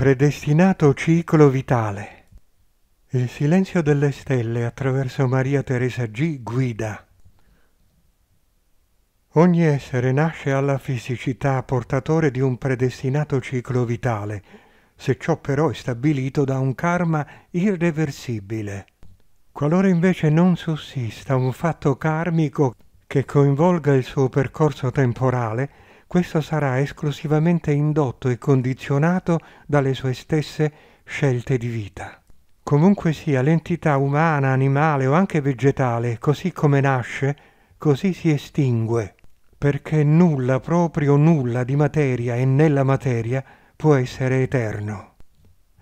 predestinato ciclo vitale. Il silenzio delle stelle attraverso Maria Teresa G. Guida. Ogni essere nasce alla fisicità portatore di un predestinato ciclo vitale, se ciò però è stabilito da un karma irreversibile. Qualora invece non sussista un fatto karmico che coinvolga il suo percorso temporale, questo sarà esclusivamente indotto e condizionato dalle sue stesse scelte di vita. Comunque sia l'entità umana, animale o anche vegetale, così come nasce, così si estingue, perché nulla, proprio nulla di materia e nella materia può essere eterno.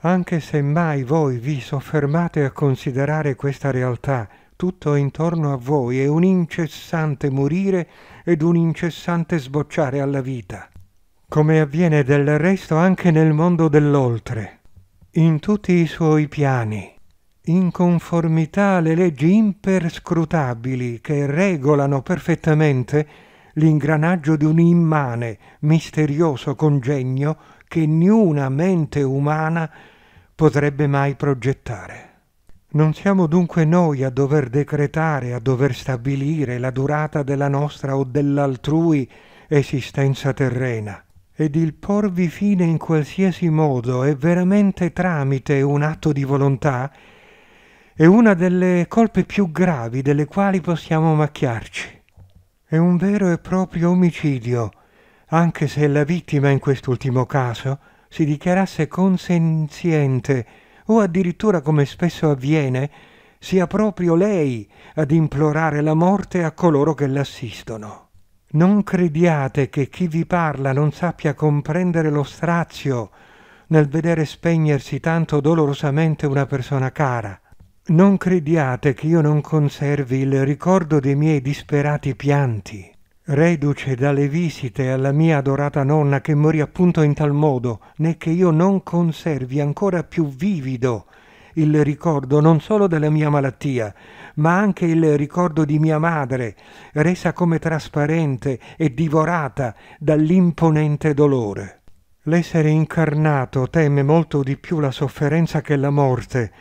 Anche se mai voi vi soffermate a considerare questa realtà tutto intorno a voi è un incessante morire ed un incessante sbocciare alla vita, come avviene del resto anche nel mondo dell'oltre, in tutti i suoi piani, in conformità alle leggi imperscrutabili che regolano perfettamente l'ingranaggio di un immane, misterioso congegno che niuna mente umana potrebbe mai progettare. Non siamo dunque noi a dover decretare, a dover stabilire la durata della nostra o dell'altrui esistenza terrena. Ed il porvi fine in qualsiasi modo è veramente tramite un atto di volontà è una delle colpe più gravi delle quali possiamo macchiarci. È un vero e proprio omicidio, anche se la vittima in quest'ultimo caso si dichiarasse consenziente o addirittura come spesso avviene, sia proprio lei ad implorare la morte a coloro che l'assistono. Non crediate che chi vi parla non sappia comprendere lo strazio nel vedere spegnersi tanto dolorosamente una persona cara. Non crediate che io non conservi il ricordo dei miei disperati pianti reduce dalle visite alla mia adorata nonna che morì appunto in tal modo, né che io non conservi ancora più vivido il ricordo non solo della mia malattia, ma anche il ricordo di mia madre, resa come trasparente e divorata dall'imponente dolore. L'essere incarnato teme molto di più la sofferenza che la morte,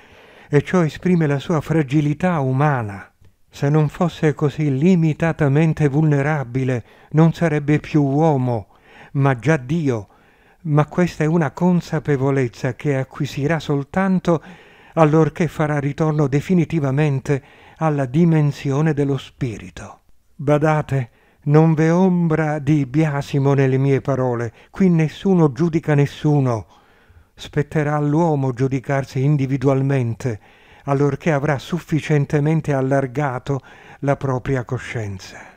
e ciò esprime la sua fragilità umana. Se non fosse così limitatamente vulnerabile, non sarebbe più uomo, ma già Dio. Ma questa è una consapevolezza che acquisirà soltanto allorché farà ritorno definitivamente alla dimensione dello spirito. Badate, non v'è ombra di biasimo nelle mie parole, qui nessuno giudica nessuno. Spetterà all'uomo giudicarsi individualmente, allorché avrà sufficientemente allargato la propria coscienza.